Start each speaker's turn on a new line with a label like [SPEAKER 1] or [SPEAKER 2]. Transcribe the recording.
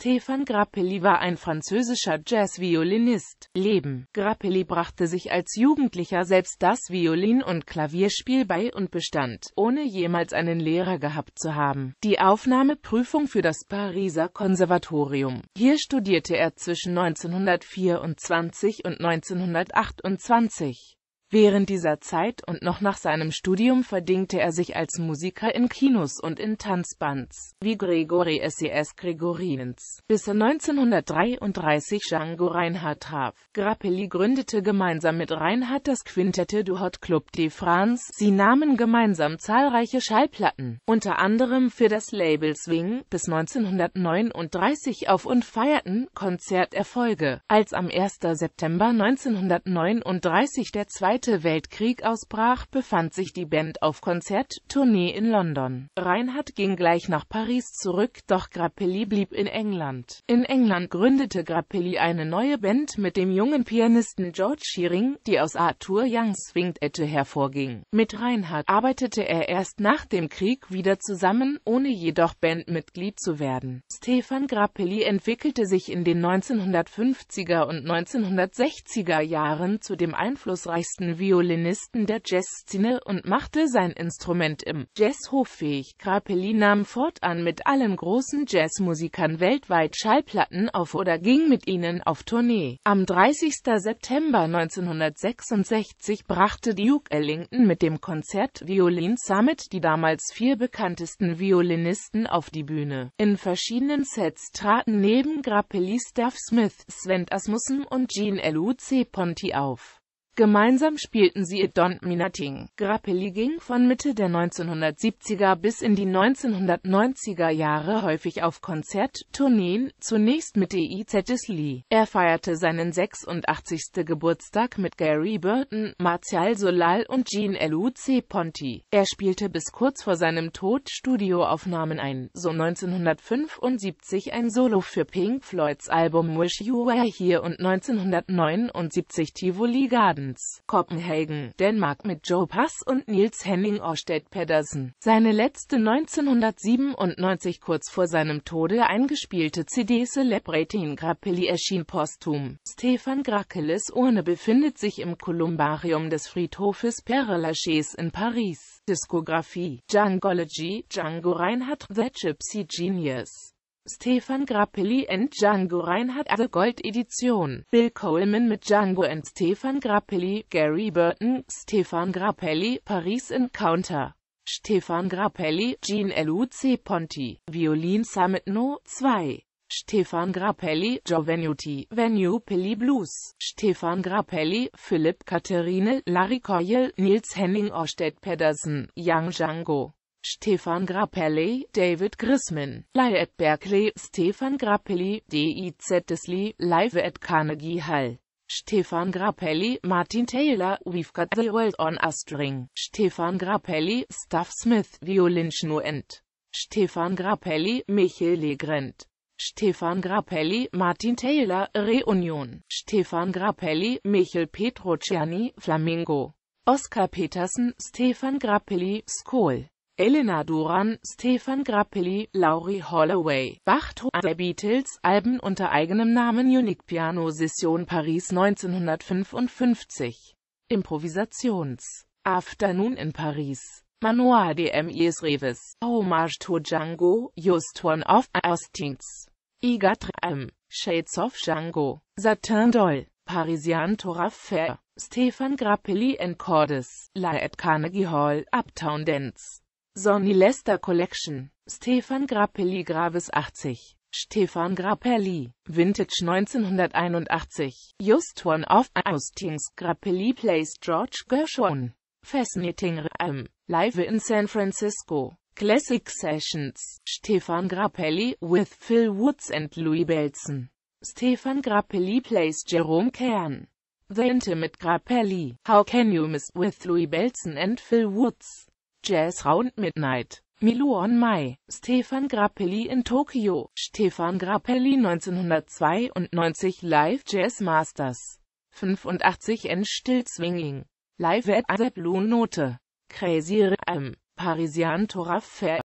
[SPEAKER 1] Stefan Grappelli war ein französischer Jazzviolinist. Leben Grappelli brachte sich als Jugendlicher selbst das Violin- und Klavierspiel bei und bestand, ohne jemals einen Lehrer gehabt zu haben, die Aufnahmeprüfung für das Pariser Konservatorium. Hier studierte er zwischen 1924 und 1928. Während dieser Zeit und noch nach seinem Studium verdingte er sich als Musiker in Kinos und in Tanzbands, wie Gregory SES Gregorians, bis er 1933 Django Reinhardt traf. Grappelli gründete gemeinsam mit Reinhardt das Quintette du Hot Club de France. Sie nahmen gemeinsam zahlreiche Schallplatten, unter anderem für das Label Swing, bis 1939 auf und feierten Konzerterfolge, als am 1. September 1939 der zweite Zweite Weltkrieg ausbrach, befand sich die Band auf Konzerttournee in London. Reinhardt ging gleich nach Paris zurück, doch Grappelli blieb in England. In England gründete Grappelli eine neue Band mit dem jungen Pianisten George Shearing, die aus Arthur Youngs Winged hervorging. Mit Reinhardt arbeitete er erst nach dem Krieg wieder zusammen, ohne jedoch Bandmitglied zu werden. Stefan Grappelli entwickelte sich in den 1950er und 1960er Jahren zu dem einflussreichsten klassischen Violinisten der Jazzszene und machte sein Instrument im Jazz hoffähig. Grappelli nahm fortan mit allen großen Jazzmusikern weltweit Schallplatten auf oder ging mit ihnen auf Tournee. Am 30. September 1966 brachte Duke Ellington mit dem Konzert Violin Summit die damals vier bekanntesten Violinisten auf die Bühne. In verschiedenen Sets traten neben Grappelli Staff Smith, Sven Asmussen und Jean L.U.C. Ponti auf. Gemeinsam spielten sie at Don-Minating. Grappelli ging von Mitte der 1970er bis in die 1990er Jahre häufig auf Konzerttourneen, zunächst mit EIZ Lee. Er feierte seinen 86. Geburtstag mit Gary Burton, Martial Solal und Jean Luc Ponty. Er spielte bis kurz vor seinem Tod Studioaufnahmen ein, so 1975 ein Solo für Pink Floyds Album Wish You Were Here und 1979 Tivoli Garden. Giants, Kopenhagen, Dänemark mit Joe Pass und Nils Henning Orsted Pedersen. Seine letzte 1997 kurz vor seinem Tode eingespielte CD Celebrating Grappelli erschien posthum. Stefan Grackeles Urne befindet sich im Kolumbarium des Friedhofes Père Lachaise in Paris. Diskografie Djangology, Django Reinhardt, The Gypsy Genius Stefan Grappelli and Django Reinhardt The also Gold-Edition. Bill Coleman mit Django and Stefan Grappelli, Gary Burton, Stefan Grappelli, Paris Encounter. Stefan Grappelli, Jean L.U.C. Ponti, Violin Summit No. 2. Stefan Grappelli, Giovanuti, Venue Pili Blues, Stefan Grappelli, Philipp Katherine, Larry Coyle, Nils Henning Orsted Pedersen, Young Django. Stefan Grappelli, David Grisman, live at Berkeley, Stefan Grappelli, DIZ Desley, live at Carnegie Hall. Stefan Grappelli, Martin Taylor, We've Got the World on a String, Stefan Grappelli, Staff Smith, Violinschnuent, Stefan Grappelli, Michel Legrand, Stefan Grappelli, Martin Taylor, Reunion, Stefan Grappelli, Michel Petrociani, Flamingo, Oscar Petersen, Stefan Grappelli, Skoll. Elena Duran, Stefan Grappelli, Laurie Holloway, Bachto der Beatles, Alben unter eigenem Namen Unique Piano Session Paris 1955, Improvisations, Afternoon in Paris, Manoir de M.I.S. Reves, Hommage to Django, Just One of Austin's. Igat M, Shades of Django, Satin Doll, Parisian Torah Fair, Stefan Grappelli and Cordes, La at Carnegie Hall, Uptown Dance. Sonny Lester Collection, Stefan Grappelli Graves 80. Stefan Grappelli, Vintage 1981, Just One of Austin's Grappelli Plays George Gershon, Fascinating Realm, Live in San Francisco, Classic Sessions, Stefan Grappelli with Phil Woods and Louis Belson, Stefan Grappelli Plays Jerome Kern, The Intimate Grappelli, How Can You Miss with Louis Belson and Phil Woods, Jazz Round Midnight. Miluon Mai, Stefan Grappelli in Tokio, Stefan Grappelli 1992 Live Jazz Masters, 85 N Still Swinging, Live at Blue Note, Crazy Rhythm, Parisian Tora Fair